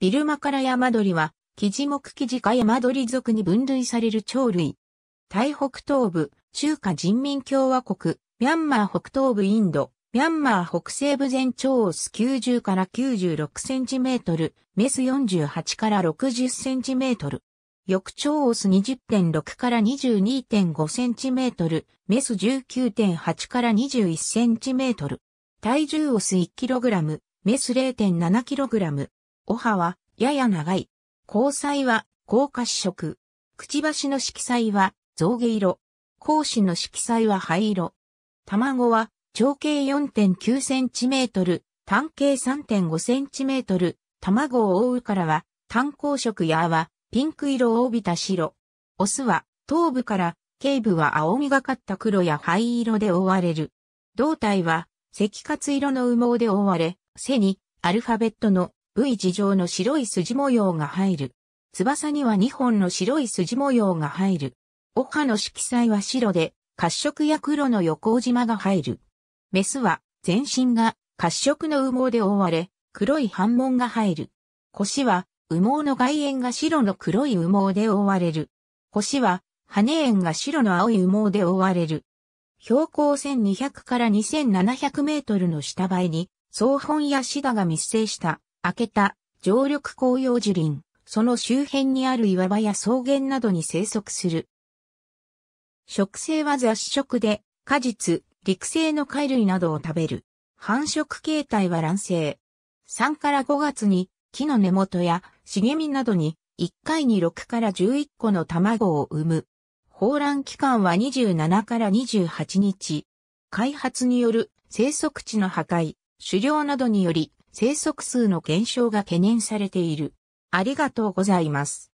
ビルマカラヤマドリは、キジモクキジカヤマドリ属に分類される鳥類。台北東部、中華人民共和国、ミャンマー北東部インド、ミャンマー北西部全長オス90から96センチメートル、メス48から60センチメートル。翼長オス20.6から22.5センチメートル、メス19.8から21センチメートル。体重オス1ラム、メス0 7ラム。お歯は、やや長い。交際は、高褐色。くちばしの色彩は、象牙色。孔子の色彩は灰色。卵は、長径 4.9cm、単径 3.5cm、卵を覆うからは、単光色やは、ピンク色を帯びた白。オスは、頭部から、頸部は青みがかった黒や灰色で覆われる。胴体は、赤褐色の羽毛で覆われ、背に、アルファベットの V 字状の白い筋模様が入る。翼には2本の白い筋模様が入る。オハの色彩は白で、褐色や黒の横縞が入る。メスは全身が褐色の羽毛で覆われ、黒い斑紋が入る。腰は羽毛の外縁が白の黒い羽毛で覆われる。腰は羽縁が白の青い羽毛で覆われる。標高1200から2700メートルの下倍に、草本やシダが密生した明けた、常緑紅葉樹林、その周辺にある岩場や草原などに生息する。植生は雑食で、果実、陸生の貝類などを食べる。繁殖形態は卵生。3から5月に木の根元や茂みなどに1回に6から11個の卵を産む。放卵期間は27から28日。開発による生息地の破壊、狩猟などにより生息数の減少が懸念されている。ありがとうございます。